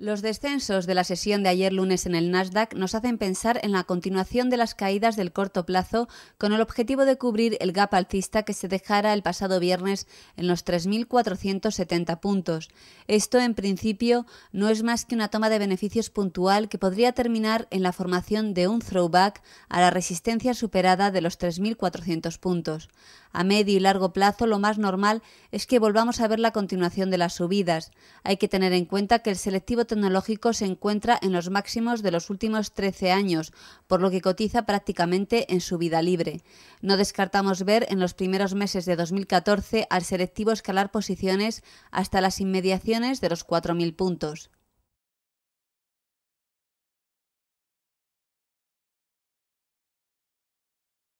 Los descensos de la sesión de ayer lunes en el Nasdaq nos hacen pensar en la continuación de las caídas del corto plazo con el objetivo de cubrir el gap alcista que se dejara el pasado viernes en los 3.470 puntos. Esto, en principio, no es más que una toma de beneficios puntual que podría terminar en la formación de un throwback a la resistencia superada de los 3.400 puntos. A medio y largo plazo lo más normal es que volvamos a ver la continuación de las subidas. Hay que tener en cuenta que el selectivo tecnológico se encuentra en los máximos de los últimos 13 años, por lo que cotiza prácticamente en subida libre. No descartamos ver en los primeros meses de 2014 al selectivo escalar posiciones hasta las inmediaciones de los 4.000 puntos.